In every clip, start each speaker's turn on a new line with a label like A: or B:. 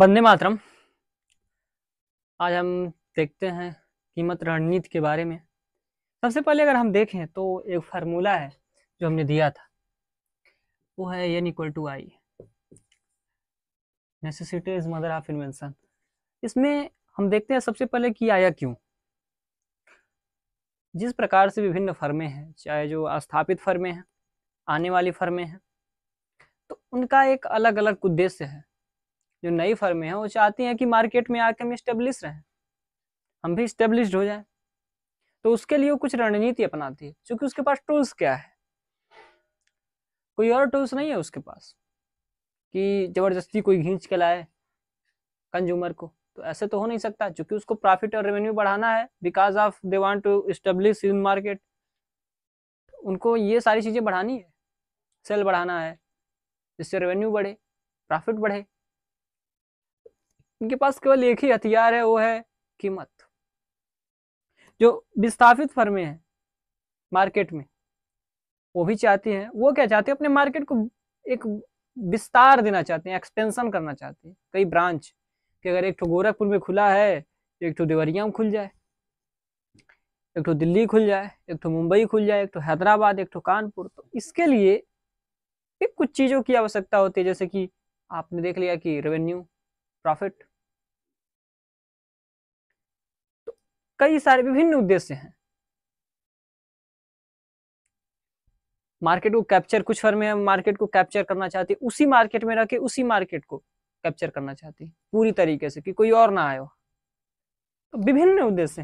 A: बंदे मातरम आज हम देखते हैं कीमत रणनीति के बारे में सबसे पहले अगर हम देखें तो एक फार्मूला है जो हमने दिया था वो है N equal to I necessity is mother of invention इसमें हम देखते हैं सबसे पहले कि आया क्यों जिस प्रकार से विभिन्न फर्में हैं चाहे जो स्थापित फर्में हैं आने वाली फर्में हैं तो उनका एक अलग अलग उद्देश्य है जो नई फर्में हैं वो चाहती हैं कि मार्केट में आके हम इस्टेब्लिश रहें हम भी इस्टेब्लिश हो जाएं तो उसके लिए वो कुछ रणनीति अपनाती है क्योंकि उसके पास टूल्स क्या है कोई और टूल्स नहीं है उसके पास कि जबरदस्ती कोई घींच के लाए कंज्यूमर को तो ऐसे तो हो नहीं सकता क्योंकि उसको प्रॉफिट और रेवेन्यू बढ़ाना है because of they want to establish in market उनको ये सारी चीज़ें बढ़ानी है सेल बढ़ाना है जिससे रेवेन्यू बढ़े प्रॉफिट बढ़े इनके पास केवल एक ही हथियार है वो है कीमत जो विस्थापित फर्में हैं मार्केट में वो भी चाहती हैं वो क्या चाहती है अपने मार्केट को एक विस्तार देना चाहते हैं एक्सपेंशन करना चाहते हैं कई ब्रांच कि अगर एक ठो गोरखपुर में खुला है एक तो देवरिया में खुल जाए एक ठो दिल्ली खुल जाए एक तो मुंबई खुल जाए एक तो हैदराबाद एक तो कानपुर तो इसके लिए एक कुछ चीज़ों की आवश्यकता होती है जैसे कि आपने देख लिया कि रेवेन्यू प्रॉफिट कई सारे विभिन्न उद्देश्य हैं मार्केट को कैप्चर कुछ फर्में है मार्केट को कैप्चर करना चाहती उसी मार्केट में रह उसी मार्केट को कैप्चर करना चाहती पूरी तरीके से कि कोई और ना आए तो विभिन्न उद्देश्य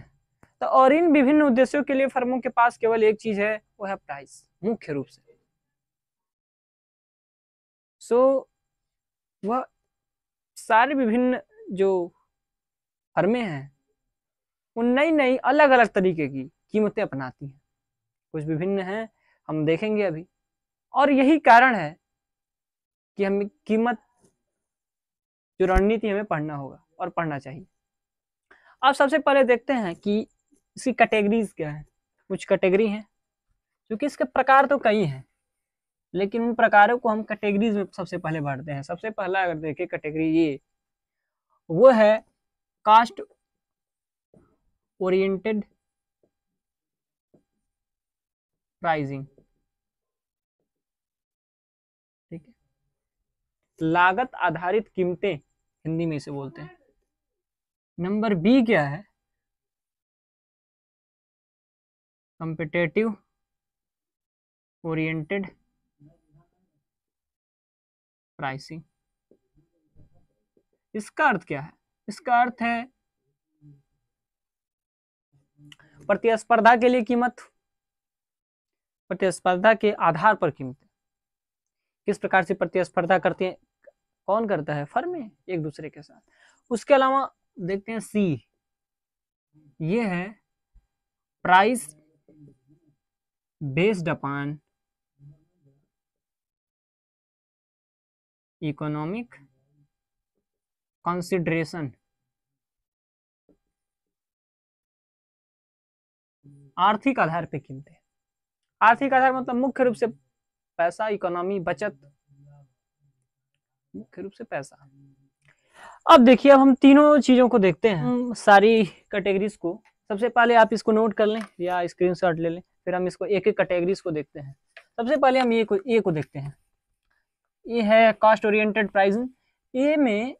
A: तो और इन विभिन्न उद्देश्यों के लिए फर्मों के पास केवल एक चीज है वो है प्राइस मुख्य रूप से सो so, वह सारे विभिन्न जो फर्में हैं वो नई नई अलग अलग तरीके की कीमतें अपनाती हैं कुछ विभिन्न हैं हम देखेंगे अभी और यही कारण है कि हमें कीमत जो रणनीति हमें पढ़ना होगा और पढ़ना चाहिए अब सबसे पहले देखते हैं कि इसकी कैटेगरीज क्या है कुछ कैटेगरी हैं क्योंकि इसके प्रकार तो कई हैं लेकिन उन प्रकारों को हम कैटेगरीज में सबसे पहले बांटते हैं सबसे पहला अगर देखें कैटेगरी ये वो है कास्ट oriented प्राइजिंग ठीक है लागत आधारित कीमतें हिंदी में इसे बोलते हैं नंबर बी क्या है कंपिटेटिव ओरिएंटेड प्राइसिंग इसका अर्थ क्या है इसका अर्थ है प्रतिस्पर्धा के लिए कीमत प्रतिस्पर्धा के आधार पर कीमत किस प्रकार से प्रतिस्पर्धा करते हैं कौन करता है फर्में एक दूसरे के साथ उसके अलावा देखते हैं सी ये है price based upon economic consideration आर्थिक आधार पर कीमतें आर्थिक आधार मतलब मुख्य रूप से पैसा इकोनॉमी बचत मुख्य रूप से पैसा अब देखिए अब हम तीनों चीजों को देखते हैं हम्म। सारी कैटेगरीज को सबसे पहले आप इसको नोट कर लें या स्क्रीनशॉट ले लें फिर हम इसको एक एक कैटेगरीज को देखते हैं सबसे पहले हम ये को ए को देखते हैं ये है कॉस्ट ओरिएंटेड प्राइसिंग ए में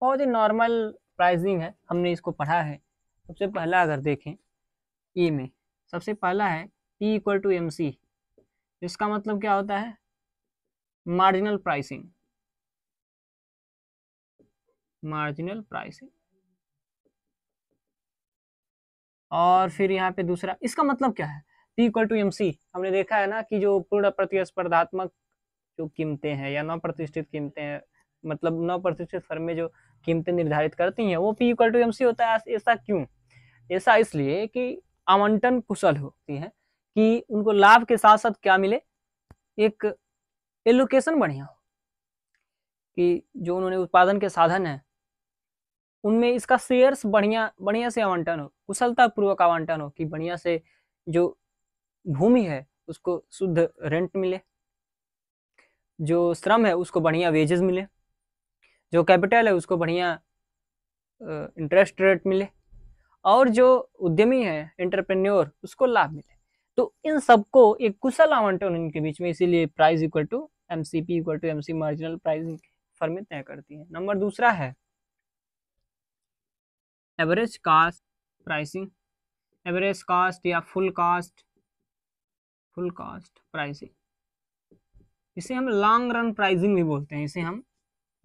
A: बहुत ही नॉर्मल प्राइसिंग है हमने इसको पढ़ा है सबसे पहला अगर देखें ए e में सबसे पहला है T equal to M C इसका मतलब क्या होता है मार्जिनल प्राइसिंग मार्जिनल प्राइसिंग और फिर यहाँ पे दूसरा इसका मतलब क्या है T equal to M C हमने देखा है ना कि जो पूर्ण प्रतिस्पर्धात्मक जो कीमतें हैं या नौ प्रतिष्ठित कीमतें हैं मतलब नौ फर्म में जो कीमतें निर्धारित करती हैं वो P equal to M C होता है ऐसा क्यों ऐसा इसलिए कि आवंटन कुशल होती है कि उनको लाभ के साथ साथ क्या मिले एक एलोकेशन बढ़िया हो कि जो उन्होंने उत्पादन के साधन हैं उनमें इसका शेयर्स बढ़िया बढ़िया से आवंटन हो कुशलतापूर्वक आवंटन हो कि बढ़िया से जो भूमि है उसको शुद्ध रेंट मिले जो श्रम है उसको बढ़िया वेजेस मिले जो कैपिटल है उसको बढ़िया इंटरेस्ट रेट मिले और जो उद्यमी है एंटरप्रेन्योर उसको लाभ मिले तो इन सबको एक कुशल आवंटन इनके बीच में इसीलिए price equal to M C P equal to M C marginal price फर्में तय करती है नंबर दूसरा है average cost pricing average cost या full cost full cost pricing इसे हम लॉन्ग रन प्राइसिंग भी बोलते हैं इसे हम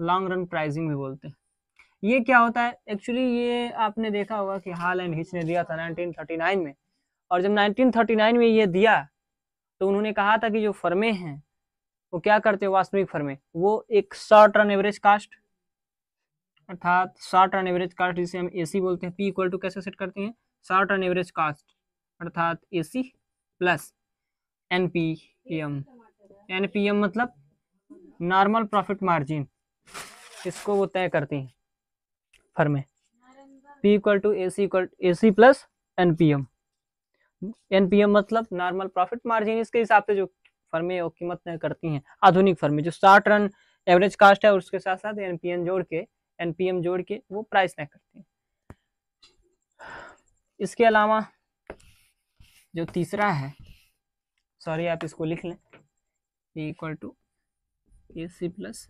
A: लॉन्ग रन प्राइसिंग भी बोलते हैं ये क्या होता है एक्चुअली ये आपने देखा होगा कि हाल एंड हिच ने दिया था 1939 में और जब 1939 में ये दिया तो उन्होंने कहा था कि जो फर्मे हैं वो क्या करते हैं वास्तविक फर्मे वो एक शॉर्ट रन एवरेज कास्ट अर्थात शॉर्ट रन एवरेज कास्ट जिसे हम सी बोलते हैं पी इक्वल टू कैसे सेट करते हैं शॉर्ट रन एवरेज कास्ट अर्थात C plus N P M N P M मतलब नॉर्मल प्रॉफिट मार्जिन इसको वो तय करती हैं फर्म में P equal to A C equal A C plus N P M N P M मतलब normal profit margin इसके हिसाब से जो फर्में और कीमत तय करती हैं आधुनिक फर्में जो साठ रन एवरेज कास्ट है उसके साथ साथ एन पी एम जोड़ के एन पी एम जोड़ के वो प्राइस तय करती हैं इसके अलावा जो तीसरा है सॉरी आप इसको लिख लें equal to A C plus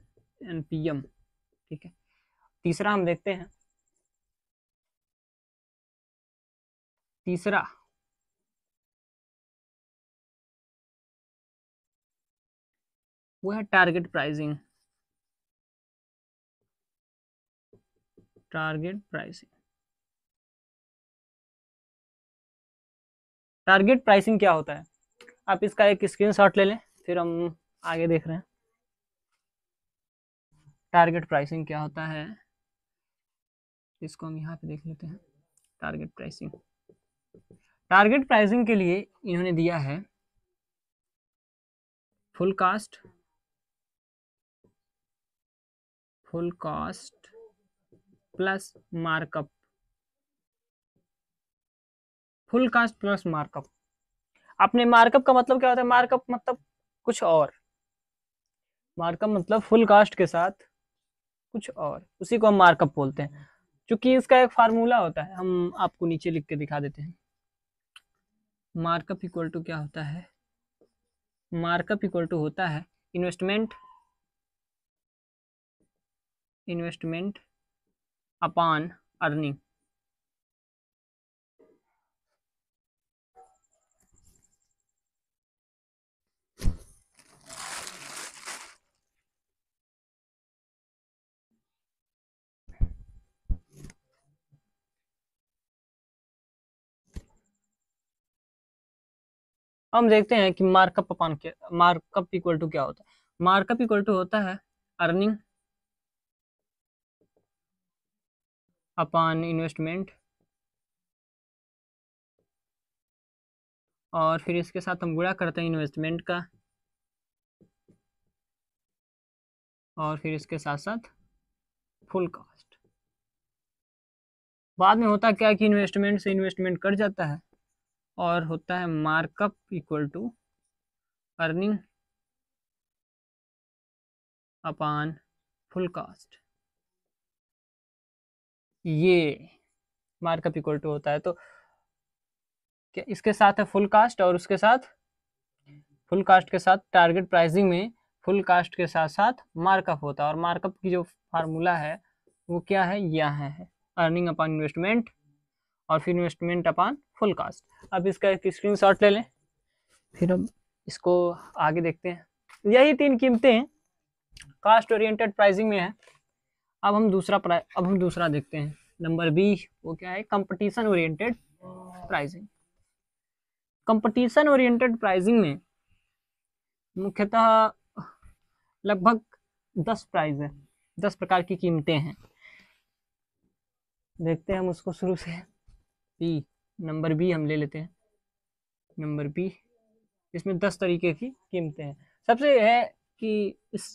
A: N P M ठीक है तीसरा हम देखते हैं तीसरा वो है target pricing target pricing target pricing क्या होता है आप इसका एक स्क्रीनशॉट ले लें फिर हम आगे देख रहे हैं टारगेट प्राइसिंग क्या होता है इसको हम यहाँ पे देख लेते हैं टारगेट प्राइसिंग टारगेट प्राइसिंग के लिए इन्होंने दिया है full cost full cost plus markup full cost plus markup अपने मार्कअप का मतलब क्या होता है मार्कअप मतलब कुछ और मार्कअप मतलब फुल कास्ट के साथ कुछ और उसी को हम मार्कअप बोलते हैं क्योंकि इसका एक फार्मूला होता है हम आपको नीचे लिख के दिखा देते हैं मार्कअप इक्वल टू क्या होता है मार्कअप इक्वल टू होता है इन्वेस्टमेंट इन्वेस्टमेंट अपान अर्निंग हम देखते हैं कि मार्कअप अपन के मार्कअप इक्वल टू क्या होता है मार्कअप इक्वल टू होता है अर्निंग अपॉन इन्वेस्टमेंट और फिर इसके साथ हम गुणा करते हैं इन्वेस्टमेंट का और फिर इसके साथ साथ फुल कॉस्ट बाद में होता क्या कि इन्वेस्टमेंट से इन्वेस्टमेंट कट जाता है और होता है markup equal to earning upon full cost ये मार्कअप इक्वल टू होता है तो क्या इसके साथ है फुल कास्ट और उसके साथ फुल कास्ट के साथ टारगेट प्राइसिंग में फुल कास्ट के साथ साथ मार्कअप होता है और मार्कअप की जो फार्मूला है वो क्या है यह है अर्निंग अपॉन इन्वेस्टमेंट और फिर इन्वेस्टमेंट अपन फुल कास्ट अब इसका एक स्क्रीन ले लें फिर हम इसको आगे देखते हैं यही तीन कीमतें कास्ट ओरिएंटेड प्राइसिंग में है अब हम दूसरा अब हम दूसरा देखते हैं नंबर बी वो क्या है competition oriented pricing competition oriented pricing में मुख्यतः लगभग दस प्राइज है दस प्रकार की कीमतें हैं देखते हैं हम उसको शुरू से बी नंबर बी हम ले लेते हैं नंबर बी इसमें दस तरीके की कीमतें हैं सबसे है कि इस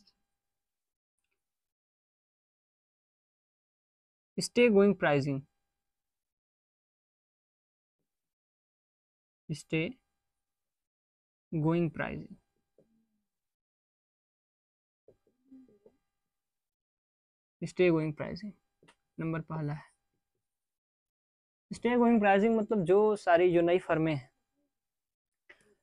A: stay going pricing stay going pricing stay going pricing number पहला है स्टे गोइंग प्राइसिंग मतलब जो सारी जो नई फर्में हैं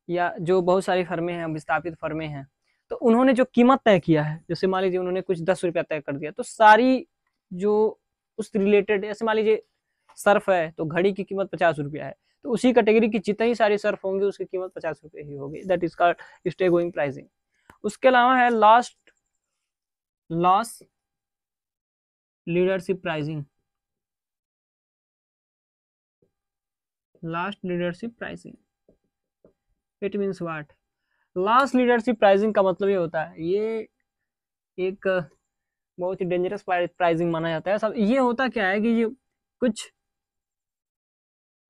A: या जो बहुत सारी फर्में हैं विस्थापित फर्में हैं तो उन्होंने जो कीमत तय किया है जैसे मान लीजिए उन्होंने कुछ दस रुपया तय कर दिया तो सारी जो उस रिलेटेड जैसे मान लीजिए सर्फ है तो घड़ी की कीमत पचास रुपया है तो उसी कैटेगरी की जितनी ही सर्फ होंगे उसकी कीमत पचास रुपये ही होगी that is called stay going pricing उसके अलावा है last loss leadership pricing last leadership pricing it means what last leadership pricing का मतलब ये होता है ये एक बहुत ही डेंजरस प्राइजिंग माना जाता है सब ये होता क्या है कि ये कुछ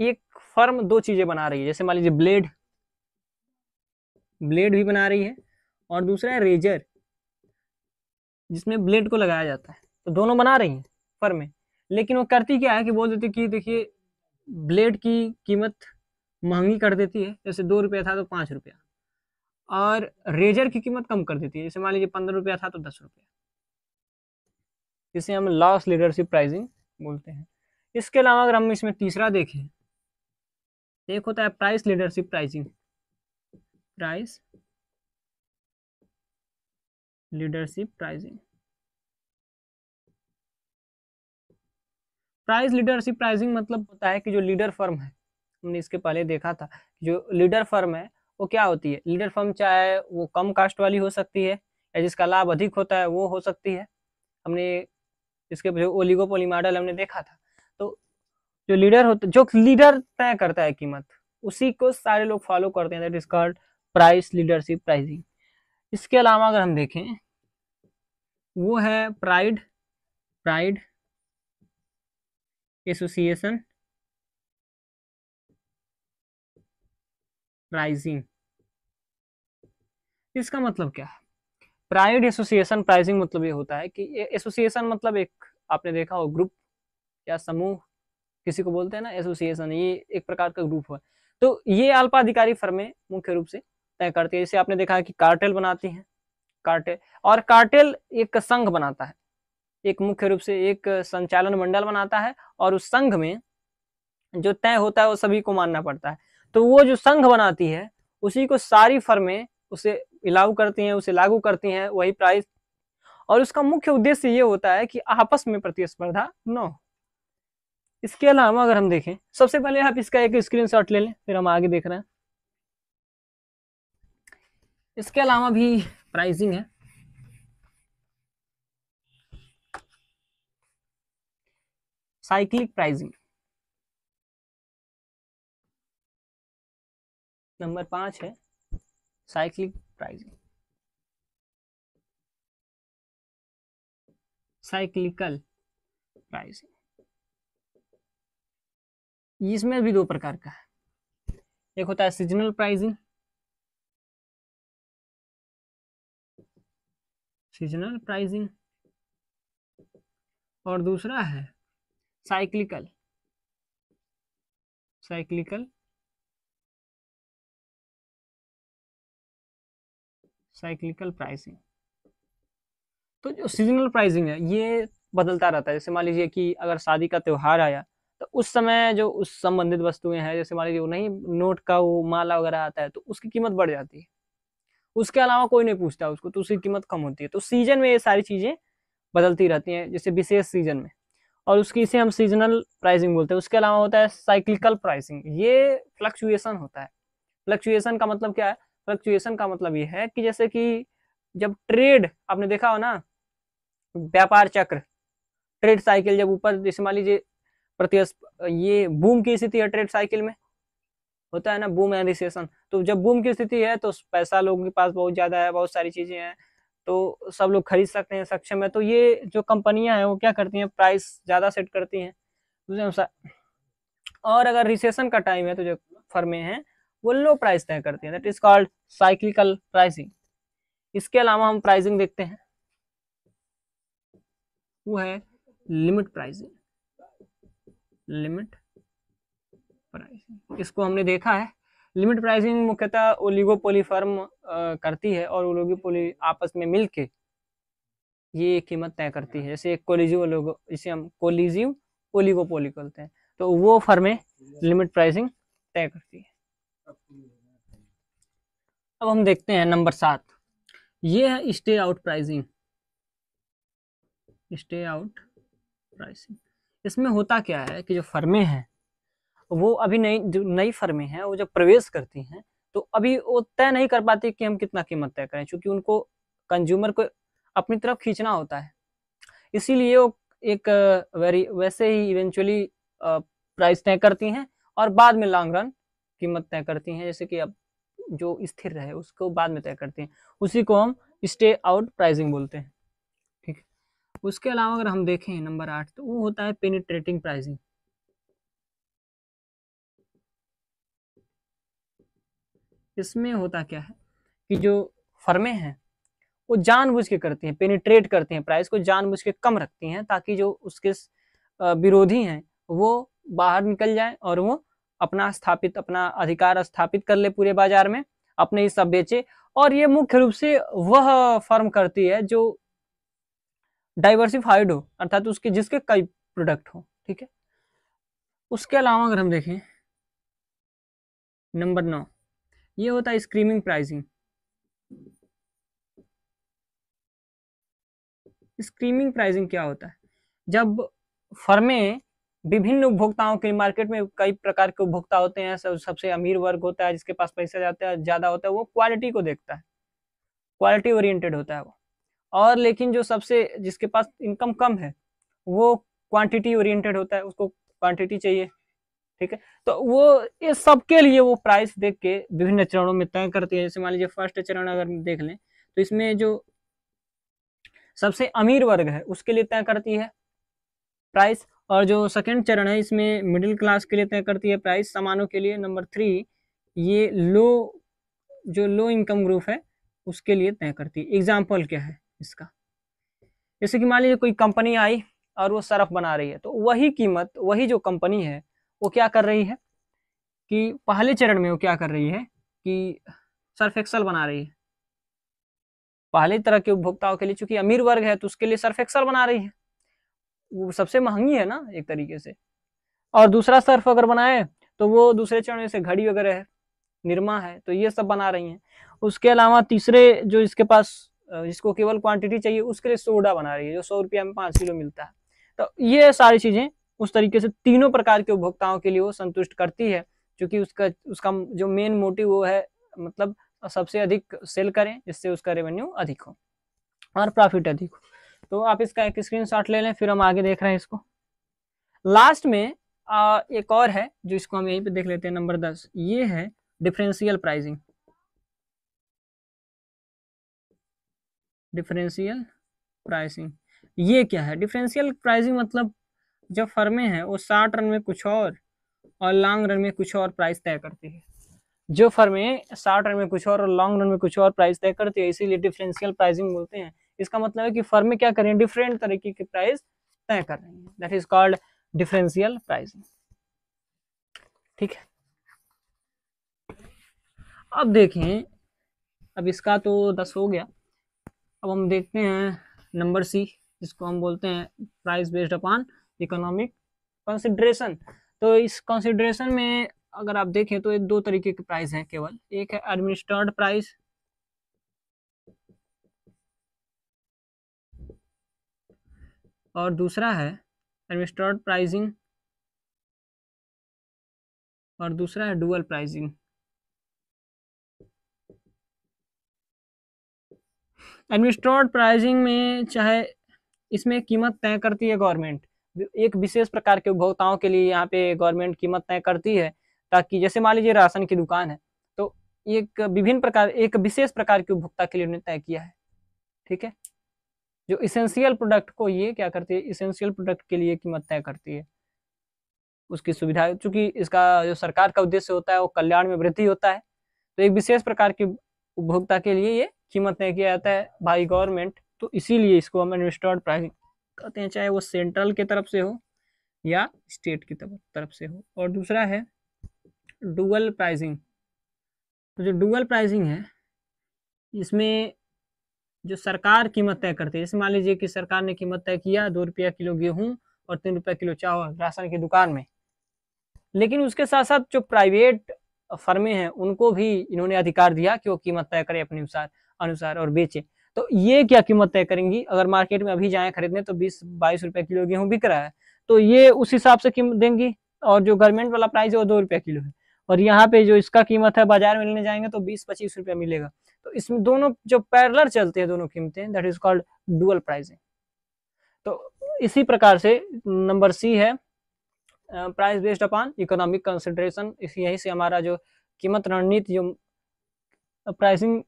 A: एक फर्म दो चीजें बना रही है जैसे मान लीजिए ब्लेड ब्लेड भी बना रही है और दूसरा है रेजर जिसमें ब्लेड को लगाया जाता है तो दोनों बना रही हैं फर्में लेकिन वो करती क्या है कि बोल देती कि देखिए ब्लेड की कीमत महंगी कर देती है जैसे दो रुपया था तो पाँच रुपया और रेजर की कीमत कम कर देती है जैसे मान लीजिए पंद्रह रुपया था तो दस रुपया जिसे हम लॉस लीडरशिप प्राइजिंग बोलते हैं इसके अलावा अगर हम इसमें तीसरा देखें एक होता है price leadership pricing price leadership pricing price leadership pricing मतलब होता है कि जो लीडर फर्म है हमने इसके पहले देखा था जो लीडर फर्म है वो क्या होती है लीडर फर्म चाहे वो कम कास्ट वाली हो सकती है या जिसका लाभ अधिक होता है वो हो सकती है हमने इसके जो ओलिगोपोली मॉडल हमने देखा था तो जो लीडर होता जो लीडर तय करता है कीमत उसी को सारे लोग फॉलो करते हैं that is called price leadership pricing इसके अलावा अगर हम देखें वो है प्राइड प्राइड एसोसिएशन प्राइजिंग इसका मतलब क्या है प्राइड एसोसिएशन प्राइजिंग मतलब ये होता है कि एसोसिएशन मतलब एक आपने देखा हो ग्रुप या समूह किसी को बोलते हैं ना एसोसिएशन ये एक प्रकार का ग्रुप है तो ये अल्पाधिकारी फर्में मुख्य रूप से तय करती है जैसे आपने देखा है कि कार्टेल बनाती हैं कार्टेल और कार्टेल एक संघ बनाता है एक मुख्य रूप से एक संचालन मंडल बनाता है और उस संघ में जो तय होता है वो सभी को मानना पड़ता है तो वो जो संघ बनाती है उसी को सारी फर्में उसे लागू करती हैं उसे लागू करती हैं वही प्राइस और उसका मुख्य उद्देश्य ये होता है कि आपस में प्रतिस्पर्धा न हो इसके अलावा अगर हम देखें सबसे पहले आप इसका एक शॉट ले लें फिर हम आगे देख रहे हैं इसके अलावा भी प्राइसिंग है साइक्लिक pricing नंबर पांच है साइक्लिक प्राइसिंग साइक्लिकल प्राइसिंग इसमें भी दो प्रकार का है एक होता है सीजनल प्राइसिंग सीजनल प्राइसिंग और दूसरा है साइक्लिकल साइक्लिकल साइक्लिकल प्राइसिंग तो जो सीजनल प्राइसिंग है ये बदलता रहता है जैसे मान लीजिए कि अगर शादी का त्यौहार आया तो उस समय जो उस संबंधित वस्तुएं हैं जैसे मान लीजिए वो नहीं नोट का वो माला वगैरह आता है तो उसकी कीमत बढ़ जाती है उसके अलावा कोई नहीं पूछता उसको तो उसकी कीमत कम होती है तो सीजन में ये सारी चीज़ें बदलती रहती हैं जैसे विशेष सीजन में और उसकी इसे हम सीजनल प्राइसिंग बोलते हैं उसके अलावा होता है साइक्लिकल प्राइसिंग ये फ्लक्चुएसन होता है फ्लक्चुएसन का मतलब क्या है फ्लक्चुएसन का मतलब ये है कि जैसे कि जब ट्रेड आपने देखा हो ना व्यापार चक्र ट्रेड साइकिल जब ऊपर जैसे मान लीजिए प्रतिस्प ये बूम की स्थिति है ट्रेड साइकिल में होता है ना बूम एंड रिसेशन तो जब बूम की स्थिति है तो पैसा लोगों के पास बहुत ज़्यादा है बहुत सारी चीज़ें हैं तो सब लोग खरीद सकते हैं सक्षम है तो ये जो कंपनियां हैं वो क्या करती हैं प्राइस ज़्यादा सेट करती हैं दूसरे अनुसार और अगर रिसेशन का टाइम है तो जो फर्में हैं वो लो प्राइस तय करती हैं that is called cyclical pricing इसके अलावा हम प्राइसिंग देखते हैं वो है लिमिट प्राइसिंग लिमिट प्राइसिंग इसको हमने देखा है लिमिट प्राइसिंग मुख्यतः ओलिगोपोली फर्म करती है और ओलिगोपोली आपस में मिल के ये कीमत तय करती है जैसे एक कोलिजियम ओलिगो इसे हम कोलिजिव ओलिगोपोली बोलते हैं तो वो फर्में लिमिट प्राइसिंग तय करती है अब हम देखते हैं नंबर सात ये है stay out pricing stay out pricing इसमें होता क्या है कि जो फर्में हैं वो अभी नई जो नई फर्में हैं वो जब प्रवेश करती हैं तो अभी वो तय नहीं कर पाती कि हम कितना कीमत तय करें क्योंकि उनको कंज्यूमर को अपनी तरफ खींचना होता है इसीलिए वो एक वेरी वैसे ही इवेंचुअली प्राइस तय करती हैं और बाद में लॉन्ग रन कीमत तय करती हैं जैसे कि अब जो स्थिर रहे उसको बाद में तय करती हैं उसी को हम स्टे आउट प्राइजिंग बोलते हैं ठीक है उसके अलावा अगर हम देखें नंबर आठ तो वो होता है पेनिट्रेटिंग प्राइजिंग इसमें होता क्या है कि जो फर्में हैं वो जानबूझ के करती हैं पेनिट्रेट करती हैं प्राइस को जानबूझ के कम रखती हैं ताकि जो उसके विरोधी हैं वो बाहर निकल जाए और वो अपना स्थापित अपना अधिकार स्थापित कर ले पूरे बाजार में अपने ही सब बेचे और ये मुख्य रूप से वह फर्म करती है जो डाइवर्सिफाइड हो अर्थात तो उसके जिसके कई प्रोडक्ट हो ठीक है उसके अलावा अगर हम देखें नंबर नौ ये होता है स्क्रीमिंग प्राइसिंग स्क्रीमिंग प्राइसिंग क्या होता है जब फर्में विभिन्न उपभोक्ताओं के मार्केट में कई प्रकार के उपभोक्ता होते हैं सब सबसे अमीर वर्ग होता है जिसके पास पैसा जाता है ज़्यादा होता है वो क्वालिटी को देखता है क्वालिटी ओरिएंटेड होता है वो और लेकिन जो सबसे जिसके पास इनकम कम है वो क्वांटिटी ओरिएंटेड होता है उसको क्वांटिटी चाहिए ठीक है तो वो ये सबके लिए वो प्राइस देख के विभिन्न चरणों में तय करती है जैसे मान लीजिए फर्स्ट चरण अगर देख लें तो इसमें जो सबसे अमीर वर्ग है उसके लिए तय करती है प्राइस और जो सेकंड चरण है इसमें मिडिल क्लास के लिए तय करती है प्राइस सामानों के लिए नंबर थ्री ये लो जो लो इनकम ग्रुप है उसके लिए तय करती है एग्जाम्पल क्या है इसका जैसे कि मान लीजिए कोई कंपनी आई और वो सरफ बना रही है तो वही कीमत वही जो कंपनी है वो क्या कर रही है कि पहले चरण में वो क्या कर रही है कि सर्फ एक्सल बना रही है पहले तरह के उपभोक्ताओं के लिए चूंकि अमीर वर्ग है तो उसके लिए सर्फ एक्सल बना रही है वो सबसे महंगी है ना एक तरीके से और दूसरा सर्फ अगर बनाए तो वो दूसरे चरण से घड़ी वगैरह है निरमा है तो ये सब बना रही हैं उसके अलावा तीसरे जो इसके पास जिसको केवल क्वांटिटी चाहिए उसके लिए सोडा बना रही है जो सौ रुपया में पाँच किलो मिलता है तो ये सारी चीज़ें उस तरीके से तीनों प्रकार के उपभोक्ताओं के लिए वो संतुष्ट करती है क्योंकि उसका उसका जो मेन मोटिव वो है मतलब सबसे अधिक सेल करें जिससे उसका रेवेन्यू अधिक हो और प्रॉफिट अधिक हो तो आप इसका एक स्क्रीनशॉट ले लें फिर हम आगे देख रहे हैं इसको लास्ट में आ, एक और है जो इसको हम यहीं पे देख लेते हैं नंबर दस ये है डिफरेंशियल प्राइसिंग डिफरेंशियल प्राइसिंग ये क्या है डिफरेंशियल प्राइसिंग मतलब जब फर्में हैं वो शार्ट रन में कुछ और और लॉन्ग रन में कुछ और प्राइस तय करती है जो फर्में शार्ट रन में कुछ और और लॉन्ग रन में कुछ और प्राइस तय करती है इसीलिए डिफरेंशियल प्राइसिंग बोलते हैं इसका मतलब है कि फर्में क्या करें डिफरेंट तरीके की प्राइस तय कर रही हैं that is called differential pricing ठीक है अब देखें अब इसका तो दस हो गया अब हम देखते हैं नंबर सी जिसको हम बोलते हैं price based upon economic consideration तो इस कंसिड्रेशन में अगर आप देखें तो दो तरीके के प्राइस हैं केवल एक है एडमिनिस्ट्रेड प्राइस और दूसरा है एडमिनिस्ट्रेड प्राइसिंग और दूसरा है डुअल प्राइसिंग एडमिनिस्ट्रेट प्राइजिंग में चाहे इसमें कीमत तय करती है गवर्नमेंट एक विशेष प्रकार के उपभोक्ताओं के लिए यहाँ पे गवर्नमेंट कीमत तय करती है ताकि जैसे मान लीजिए राशन की दुकान है तो एक विभिन्न प्रकार एक विशेष प्रकार के उपभोक्ता के लिए उन्होंने तय किया है ठीक है जो इसेंशियल प्रोडक्ट को ये क्या करती है इसेंशियल प्रोडक्ट के लिए कीमत तय करती है उसकी सुविधा चूंकि इसका जो सरकार का उद्देश्य होता है वो कल्याण में वृद्धि होता है तो एक विशेष प्रकार के उपभोक्ता के लिए ये कीमत तय किया जाता है भाई गवर्नमेंट तो इसीलिए इसको हम एडमिनिस्ट्रेड प्राइसिंग कहते हैं चाहे वो सेंट्रल की तरफ से हो या स्टेट की तरफ से हो और दूसरा है डुअल प्राइजिंग तो जो डुअल प्राइजिंग है इसमें जो सरकार कीमत तय करती है जैसे मान लीजिए कि सरकार ने कीमत तय किया दो रुपया किलो गेहूं और तीन रुपया किलो चावल राशन की दुकान में लेकिन उसके साथ साथ जो प्राइवेट फर्में हैं उनको भी इन्होंने अधिकार दिया कि वो कीमत तय करें अपने अनुसार अनुसार और बेचें तो ये क्या कीमत तय करेंगी अगर मार्केट में अभी जाएं खरीदने तो बीस बाईस रुपए किलो गेहूं बिक रहा है तो ये उस हिसाब से कीमत देंगी और जो गवर्नमेंट वाला प्राइस है वो दो रुपया किलो है और यहाँ पे जो इसका कीमत है बाजार में लेने जाएंगे तो बीस पच्चीस रुपया मिलेगा तो इसमें दोनों जो पैरलर चलते हैं दोनों कीमतें that is called dual pricing तो इसी प्रकार से नंबर सी है price based upon economic consideration यही से हमारा जो कीमत रणनीति जो प्राइसिंग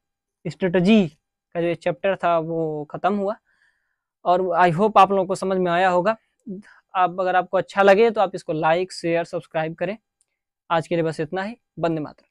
A: स्ट्रेटजी का जो चैप्टर था वो ख़त्म हुआ और आई होप आप लोगों को समझ में आया होगा आप अगर आपको अच्छा लगे तो आप इसको लाइक शेयर सब्सक्राइब करें आज के लिए बस इतना ही बंदे मात्र